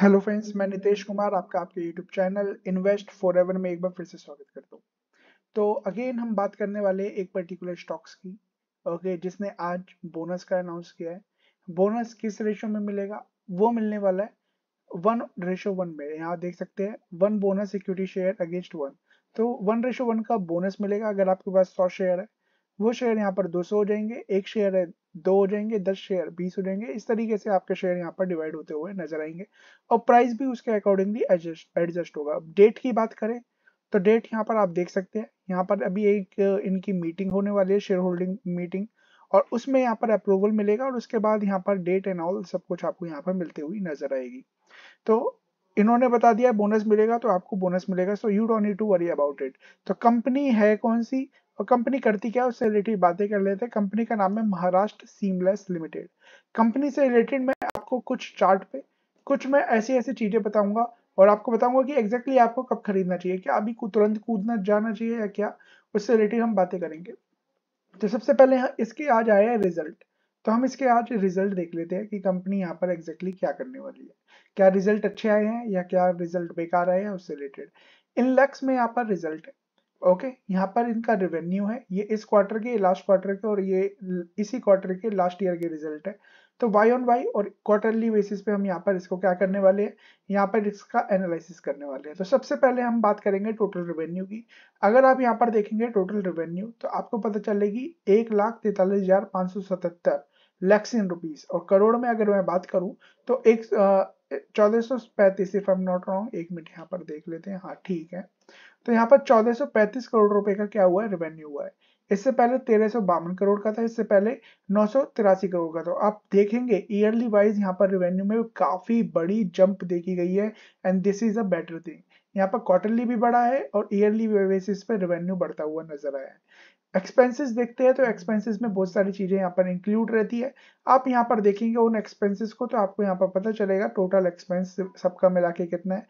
hello friends मैं नितेश कुमार आपका आपके YouTube channel invest forever में एक बार फिर से स्वागत करता हूँ तो अगेन हम बात करने वाले एक पर्टिकुलर स्टॉक्स की ओके okay, जिसने आज बोनस का अनाउंस किया है बोनस किस रेशो में मिलेगा वो मिलने वाला है वन रेशो वन में यहाँ देख सकते हैं one bonus equity share against one to one ratio one का बोनस मिलेगा अगर आपके पास सौ शेयर है वो शेयर यहाँ पर दो सौ हो जाएंगे एक शेयर है दो हो जाएंगे दस शेयर बीस हो जाएंगे इस तरीके से आपके शेयर यहाँ पर डिवाइड होते हुए नजर आएंगे और प्राइस भी उसके अकॉर्डिंगली एडजस्ट होगा डेट की बात करें तो डेट यहाँ पर आप देख सकते हैं यहाँ पर अभी एक इनकी मीटिंग होने वाली है शेयर होल्डिंग मीटिंग और उसमें यहाँ पर अप्रूवल मिलेगा और उसके बाद यहाँ पर डेट एंड ऑल सब कुछ आपको यहाँ पर मिलती हुई नजर आएगी तो इन्होंने बता दिया बोनस मिलेगा तो आपको बोनस मिलेगा so you don't need to worry about it तो कंपनी है कौन सी और कंपनी करती क्या है उससे रिलेटेड बातें कर लेते हैं कंपनी का नाम है महाराष्ट्र सीमलेस लिमिटेड कंपनी से रिलेटेड मैं आपको कुछ चार्ट पे कुछ मैं ऐसी ऐसी चीज़ें बताऊंगा और आपको बताऊंगा कि एग्जैक्टली आपको कब खरीदना चाहिए क्या अभी तुरंत कूदना जाना चाहिए या क्या उससे रिलेटेड हम बातें करेंगे तो सबसे पहले इसके आज आया है रिजल्ट तो हम इसके आज रिजल्ट देख लेते हैं कि कंपनी यहाँ पर एग्जैक्टली क्या करने वाली है क्या रिजल्ट अच्छे आए हैं या क्या रिजल्ट बेकार आए हैं उससे रिलेटेड इन लक्स में यहाँ पर रिजल्ट है ओके okay, यहाँ पर इनका रेवेन्यू है ये इस क्वार्टर के लास्ट क्वार्टर के और ये इसी क्वार्टर के लास्ट ईयर के रिजल्ट है तो वाई ऑन वाई और क्वार्टरली बेसिस पे हम यहाँ पर इसको क्या करने वाले हैं यहाँ पर इसका एनालिसिस करने वाले हैं तो सबसे पहले हम बात करेंगे टोटल रेवेन्यू की अगर आप यहाँ पर देखेंगे टोटल रेवेन्यू तो आपको पता चलेगी एक लाख तैतालीस हजार पाँच सौ सतहत्तर लैक्स इन रुपीज और करोड़ में अगर मैं बात करूँ तो एक चौदह if I am not wrong एक मिनट यहाँ पर देख लेते हैं हाँ ठीक है तो यहाँ पर चौदह करोड़ रुपए का क्या हुआ है रेवेन्यू हुआ है इससे पहले तेरह करोड़ का था इससे पहले नौ करोड़ का था आप देखेंगे ईयरली वाइज यहाँ पर रेवेन्यू में काफी बड़ी जंप देखी गई है and this is a better thing यहाँ पर क्वार्टरली भी बढ़ा है और ईयरली बेसिस पे रेवेन्यू बढ़ता हुआ नजर आया है एक्सपेंसेस देखते हैं तो एक्सपेंसेस में बहुत सारी चीज़ें यहाँ पर इंक्लूड रहती है आप यहाँ पर देखेंगे उन एक्सपेंसेस को तो आपको यहाँ पर पता चलेगा टोटल एक्सपेंस सबका मिला के कितना है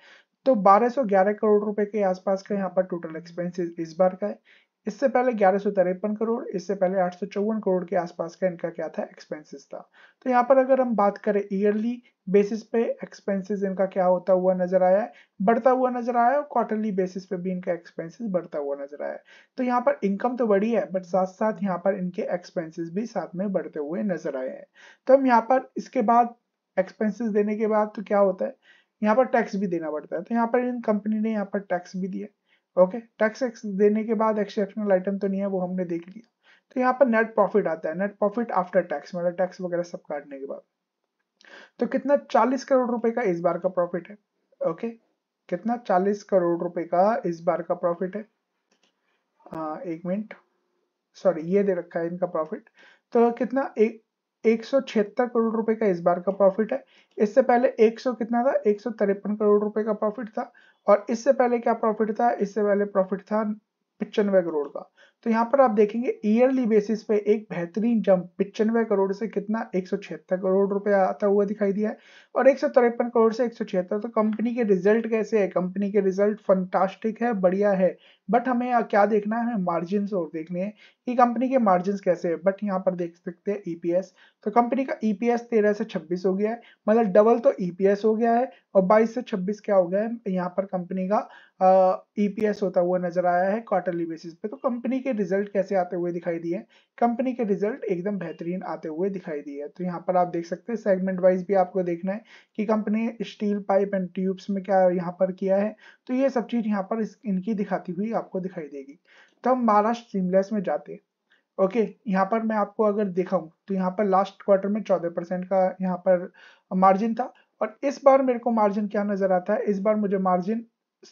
तो 1211 करोड़ रुपए के आसपास का यहाँ पर टोटल एक्सपेंसेस इस बार का है इससे पहले ग्यारह सौ तिरपन करोड़ इससे पहले आठ सौ चौवन करोड़ के आसपास का इनका क्या था एक्सपेंसेस था तो यहाँ पर अगर हम बात करें ईयरली बेसिस पे एक्सपेंसेस इनका क्या होता हुआ नजर आया है बढ़ता हुआ नजर आया और क्वार्टरली बेसिस पे भी इनका एक्सपेंसेस बढ़ता हुआ नजर आया तो यहाँ पर इनकम तो बढ़ी है बट साथ साथ यहाँ पर इनके एक्सपेंसिस भी साथ में बढ़ते हुए नजर आए हैं तो हम यहाँ पर इसके बाद एक्सपेंसिस देने के बाद तो क्या होता है यहाँ पर टैक्स भी देना पड़ता है तो यहाँ पर इन कंपनी ने यहाँ पर टैक्स भी दिया ओके टैक्स एक्स देने के बाद एक्सेप्शनल आइटम तो नहीं है वो हमने देख लिया तो यहाँ पर नेट प्रॉफिट आता है नेट प्रॉफिट आफ्टर टैक्स मतलब टैक्स वगैरह सब काटने के बाद तो कितना चालीस करोड़ रुपए का इस बार का प्रॉफिट है ओके कितना चालीस करोड़ रुपए का इस बार का प्रॉफिट है आ, हाँ, एक मिनट सॉरी ये दे रखा है इनका प्रॉफिट तो कितना एक एक करोड़ रुपए का इस बार का प्रॉफिट है इससे पहले 100 कितना था एक करोड़ रुपए का प्रॉफिट था और इससे पहले क्या प्रॉफिट था इससे पहले प्रॉफिट था पिचानवे करोड़ का तो यहाँ पर आप देखेंगे ईयरली बेसिस पे एक बेहतरीन जंप पिचानवे करोड़ से कितना एक करोड़ रुपया आता हुआ दिखाई दिया है और एक करोड़ से एक तो कंपनी के रिजल्ट कैसे है कंपनी के रिजल्ट फंटास्टिक है बढ़िया है बट हमें क्या देखना है मार्जिन और देखने हैं कि कंपनी के मार्जिन कैसे है बट यहाँ पर देख सकते हैं ईपीएस e तो कंपनी का ईपीएस e तेरह से छब्बीस हो गया है मतलब डबल तो ईपीएस e हो गया है और बाईस से छब्बीस क्या हो गया है यहाँ पर कंपनी का ईपीएस होता हुआ नजर आया है क्वार्टरली बेसिस पे तो कंपनी के रिजल्ट कैसे आते हुए दिखाई दिए कंपनी के रिजल्ट एकदम बेहतरीन आते हुए दिखाई दिए तो यहाँ पर आप देख सकते हैं सेगमेंट वाइज भी आपको देखना है कि company steel pipe and tubes में क्या यहाँ पर किया है तो ये सब चीज यहाँ पर इनकी दिखाती हुई आपको दिखाई देगी तो हम महाराष्ट्र सीमलेस में जाते हैं ओके okay, यहाँ पर मैं आपको अगर दिखाऊं तो यहाँ पर लास्ट क्वार्टर में चौदह परसेंट का यहाँ पर मार्जिन था और इस बार मेरे को मार्जिन क्या नजर आता है इस बार मुझे मार्जिन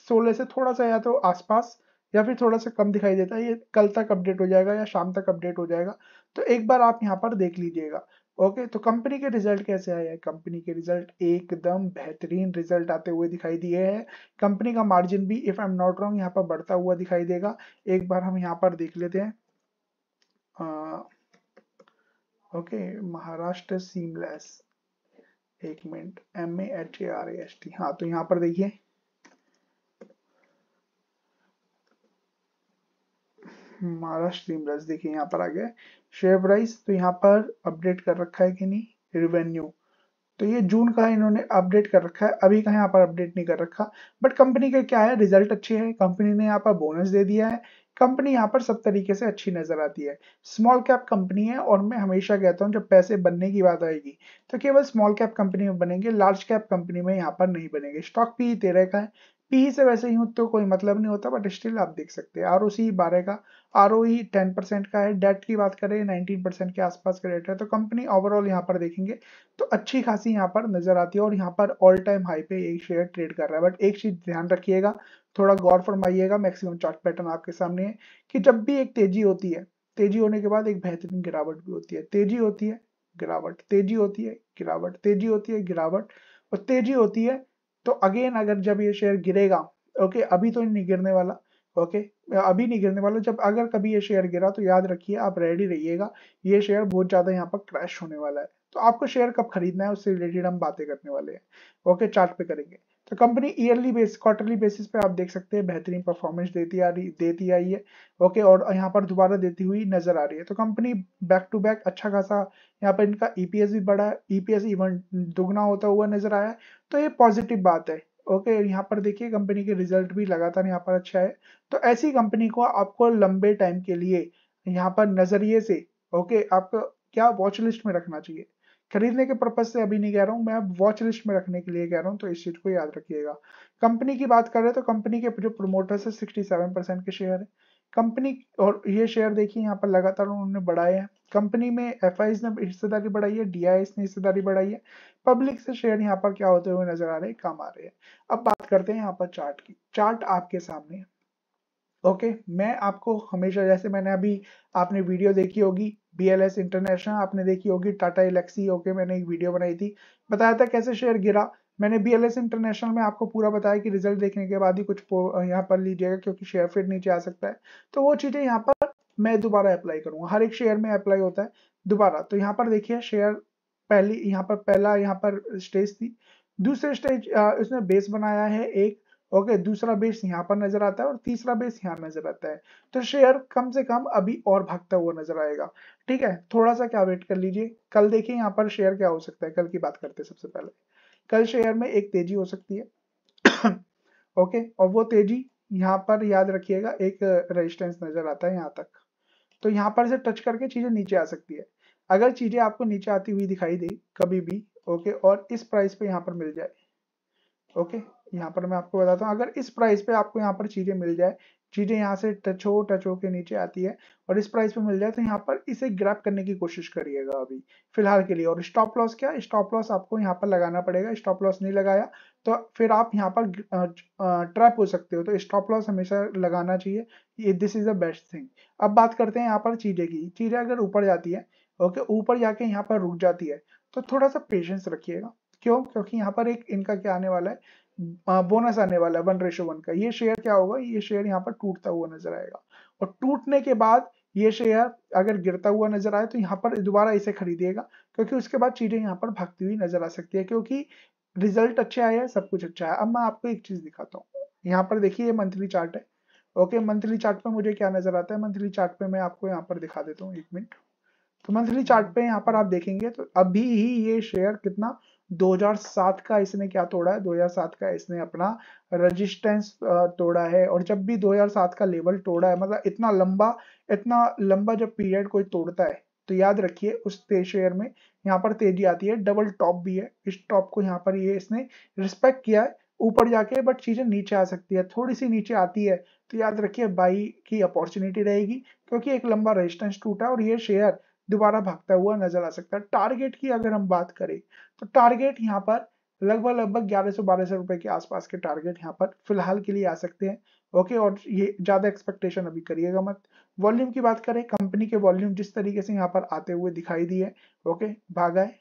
सोलह से थोड़ा सा या तो आसपास या फिर थोड़ा सा कम दिखाई देता है ये कल तक अपडेट हो जाएगा या शाम तक अपडेट हो जाएगा तो एक बार आप यहाँ पर देख लीजिएगा ओके तो कंपनी के रिजल्ट कैसे आए हैं कंपनी के रिजल्ट एकदम बेहतरीन रिजल्ट आते हुए दिखाई दिए हैं कंपनी का मार्जिन भी if I am not wrong यहाँ पर बढ़ता हुआ दिखाई देगा एक बार हम यहाँ पर देख लेते हैं ओके महाराष्ट्र सीमलेस एक minute M A H A R S T हाँ तो यहाँ पर देखिए महाराष्ट्र ड्रीम देखिए यहाँ पर आ गया शेयर प्राइस तो यहाँ पर अपडेट कर रखा है कि नहीं रिवेन्यू तो ये जून का इन्होंने अपडेट कर रखा है अभी का यहाँ पर अपडेट नहीं कर रखा बट कंपनी का क्या है रिजल्ट अच्छे है कंपनी ने यहाँ पर बोनस दे दिया है कंपनी यहाँ पर सब तरीके से अच्छी नजर आती है स्मॉल कैप कंपनी है और मैं हमेशा कहता हूँ जब पैसे बनने की बात आएगी तो केवल स्मॉल कैप कंपनी में बनेंगे लार्ज कैप कंपनी में यहाँ पर नहीं बनेंगे स्टॉक भी तेरह का है पी से वैसे यूं तो कोई मतलब नहीं होता बट स्टिल आप देख सकते हैं आर ओ सी बारह का R O E ten percent का है डेट की बात करें नाइनटीन परसेंट के आसपास का रेट है तो कंपनी ओवरऑल यहाँ पर देखेंगे तो अच्छी खासी यहां पर नजर आती है और यहाँ पर ऑल टाइम हाई पे एक शेयर ट्रेड कर रहा है बट एक चीज ध्यान रखिएगा थोड़ा गौर फरमाइएगा मैक्सिमम चार्ट पैटर्न आपके सामने है कि जब भी एक तेजी होती है तेजी होने के बाद एक बेहतरीन गिरावट भी होती है तेजी होती है गिरावट तेजी होती है गिरावट तेजी होती है गिरावट और तेजी होती है तो अगेन अगर जब ये शेयर गिरेगा ओके अभी तो नहीं गिरने वाला ओके अभी नहीं गिरने वाला जब अगर कभी ये शेयर गिरा तो याद रखिए आप रेडी रहिएगा ये शेयर बहुत ज़्यादा यहाँ पर क्रैश होने वाला है तो आपको शेयर कब खरीदना है उससे रिलेटेड हम बातें करने वाले हैं ओके चार्ट पे करेंगे तो company yearly base quarterly basis पे आप देख सकते हैं बेहतरीन परफॉर्मेंस देती आ रही देती आई है ओके और यहाँ पर दोबारा देती हुई नजर आ रही है तो कंपनी बैक टू बैक अच्छा खासा यहाँ पर इनका ईपीएस e भी बढ़ा है ईपीएस e इवन दुगना होता हुआ नजर आया है तो ये पॉजिटिव बात है ओके यहाँ पर देखिए कंपनी के रिजल्ट भी लगातार यहाँ पर अच्छा है तो ऐसी कंपनी को आपको लंबे टाइम के लिए यहाँ पर नजरिए से ओके आपको क्या वॉच लिस्ट में रखना चाहिए खरीदने के पर्पज से अभी नहीं कह रहा हूँ मैं वॉच लिस्ट में रखने के लिए कह रहा हूँ तो इस चीज को याद रखिएगा कंपनी की बात कर रहे हैं तो कंपनी के जो प्रोमोटर्स है सिक्सटी सेवन परसेंट के शेयर है कंपनी और ये शेयर देखिए यहाँ पर लगातार उन्होंने बढ़ाए हैं कंपनी में एफ ने हिस्सेदारी बढ़ाई है डी ने हिस्सेदारी बढ़ाई है पब्लिक से शेयर यहाँ पर क्या होते हुए नजर आ रहे हैं कम आ रहे हैं अब बात करते हैं यहाँ पर चार्ट की चार्ट आपके सामने है ओके मैं आपको हमेशा जैसे मैंने अभी आपने वीडियो देखी होगी बी एल एस इंटरनेशनल आपने देखी होगी टाटा इलेक्सी ओके मैंने एक वीडियो बनाई थी बताया था कैसे शेयर गिरा मैंने बी एल एस इंटरनेशनल में आपको पूरा बताया कि रिजल्ट देखने के बाद ही कुछ यहाँ पर लीजिएगा क्योंकि शेयर फिर नीचे आ सकता है तो वो चीज़ें यहाँ पर मैं दोबारा अप्लाई करूंगा हर एक शेयर में अप्लाई होता है दोबारा तो यहाँ पर देखिए शेयर पहली यहाँ पर पहला यहाँ पर स्टेज थी दूसरे स्टेज उसने बेस बनाया है एक ओके okay, दूसरा बेस यहाँ पर नजर आता है और तीसरा बेस यहाँ नजर आता है तो शेयर कम से कम अभी और भागता हुआ नजर आएगा ठीक है थोड़ा सा क्या वेट कर लीजिए कल देखिए यहाँ पर शेयर क्या हो सकता है कल की बात करते हैं सबसे पहले कल शेयर में एक तेजी हो सकती है ओके और वो तेजी यहाँ पर याद रखिएगा एक रेजिस्टेंस नजर आता है यहाँ तक तो यहाँ पर से टच करके चीजें नीचे आ सकती है अगर चीजें आपको नीचे आती हुई दिखाई दे कभी भी ओके और इस प्राइस पे यहाँ पर मिल जाए ओके यहाँ पर मैं आपको बताता हूँ अगर इस प्राइस पे आपको यहाँ पर चीज़ें मिल जाए चीज़ें यहाँ से टच हो टच हो के नीचे आती है और इस प्राइस पे मिल जाए तो यहाँ पर इसे ग्रैप करने की कोशिश करिएगा अभी फिलहाल के लिए और स्टॉप लॉस क्या स्टॉप लॉस आपको यहाँ पर लगाना पड़ेगा स्टॉप लॉस नहीं लगाया तो फिर आप यहाँ पर ट्रैप हो सकते हो तो स्टॉप लॉस हमेशा लगाना चाहिए ये this is the best thing अब बात करते हैं यहाँ पर चीज़ें की चीज़ें अगर ऊपर जाती है ओके ऊपर जाके यहाँ पर रुक जाती है तो थोड़ा सा पेशेंस रखिएगा क्यों क्योंकि यहाँ पर एक इनका क्या आने वाला है बोनस आने वाला है वन रेशो वन का ये शेयर क्या होगा ये शेयर यहाँ पर टूटता हुआ नजर आएगा और टूटने के बाद ये शेयर अगर गिरता हुआ नजर आए तो यहाँ पर दोबारा इसे खरीदिएगा क्योंकि उसके बाद चीजें यहाँ पर भागती हुई नजर आ सकती है क्योंकि रिजल्ट अच्छे आए हैं सब कुछ अच्छा है अब मैं आपको एक चीज दिखाता हूँ यहाँ पर देखिए ये मंथली चार्ट है ओके मंथली चार्ट पे मुझे क्या नजर आता है मंथली चार्ट पे मैं आपको यहाँ पर दिखा देता हूँ एक मिनट तो मंथली चार्ट पे यहाँ पर आप देखेंगे तो अभी ही ये शेयर कितना 2007 का इसने क्या तोड़ा है 2007 का इसने अपना रेजिस्टेंस तोड़ा है और जब भी 2007 का लेवल तोड़ा है मतलब इतना लंबा इतना लंबा जब पीरियड कोई तोड़ता है तो याद रखिए उस शेयर में यहाँ पर तेजी आती है डबल टॉप भी है इस टॉप को यहाँ पर ये इसने रिस्पेक्ट किया है ऊपर जाके बट चीज़ें नीचे आ सकती है थोड़ी सी नीचे आती है तो याद रखिए बाई की अपॉर्चुनिटी रहेगी क्योंकि एक लंबा रेजिस्टेंस टूटा और ये शेयर दोबारा भागता हुआ नजर आ सकता है टारगेट की अगर हम बात करें तो टारगेट यहाँ पर लगभग लगभग ग्यारह सौ बारह सौ रुपए के आसपास के टारगेट यहाँ पर फिलहाल के लिए आ सकते हैं ओके और ये ज्यादा एक्सपेक्टेशन अभी करिएगा मत वॉल्यूम की बात करें कंपनी के वॉल्यूम जिस तरीके से यहाँ पर आते हुए दिखाई दिए ओके भागा है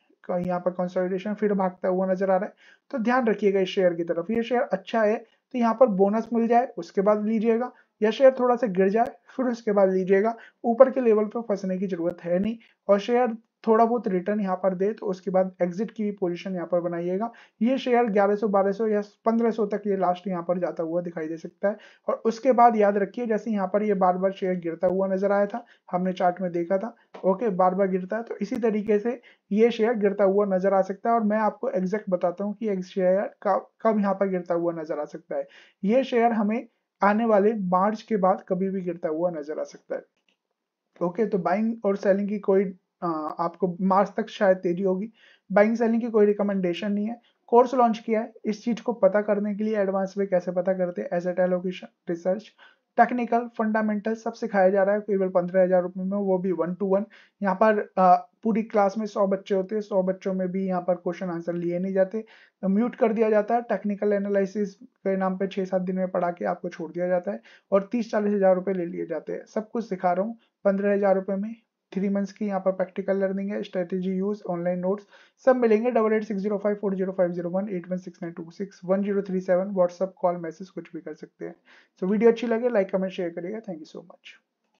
यहाँ पर कंसोलिडेशन फिर भागता हुआ नजर आ रहा है तो ध्यान रखिएगा इस शेयर की तरफ ये शेयर अच्छा है तो यहाँ पर बोनस मिल जाए उसके बाद लीजिएगा यह शेयर थोड़ा सा गिर जाए फिर उसके बाद लीजिएगा ऊपर के लेवल पर फंसने की जरूरत है नहीं और शेयर थोड़ा बहुत रिटर्न यहाँ पर दे तो उसके बाद एग्जिट की भी पोजिशन यहाँ पर बनाइएगा ये शेयर 1100 1200 या 1500 तक ये लास्ट यहाँ पर जाता हुआ दिखाई दे सकता है और उसके बाद याद रखिए जैसे यहाँ पर ये बार बार शेयर गिरता हुआ नजर आया था हमने चार्ट में देखा था ओके बार बार गिरता है तो इसी तरीके से ये शेयर गिरता हुआ नजर आ सकता है और मैं आपको एग्जैक्ट बताता हूँ कि शेयर कब यहाँ पर गिरता हुआ नजर आ सकता है ये शेयर हमें आने वाले मार्च के बाद कभी भी गिरता हुआ नजर आ सकता है ओके तो बाइंग और सेलिंग की कोई आ, आपको मार्च तक शायद तेजी होगी बाइंग सेलिंग की कोई रिकमेंडेशन नहीं है कोर्स लॉन्च किया है इस चीज को पता करने के लिए एडवांस में कैसे पता करते हैं as a allocation research technical fundamental सब सिखाया जा रहा है केवल पंद्रह हजार रुपये में वो भी वन टू वन यहाँ पर आ, पूरी क्लास में सौ बच्चे होते हैं सौ बच्चों में भी यहाँ पर क्वेश्चन आंसर लिए नहीं जाते तो म्यूट कर दिया जाता है टेक्निकल एनालिसिस के नाम पे छह सात दिन में पढ़ा के आपको छोड़ दिया जाता है और तीस चालीस हजार रुपये ले लिए जाते हैं सब कुछ सिखा रहा हूँ पंद्रह हजार रुपए में थ्री मंथ्स की यहाँ पर प्रैक्टिकल लर्निंग है स्ट्रेटेजी यूज ऑनलाइन नोट्स सब मिलेंगे double eight six zero five four zero five zero one eight one six nine two six one zero three seven WhatsApp call message कुछ भी कर सकते हैं सो so, वीडियो अच्छी लगे लाइक कमेंट शेयर करिएगा थैंक यू सो मच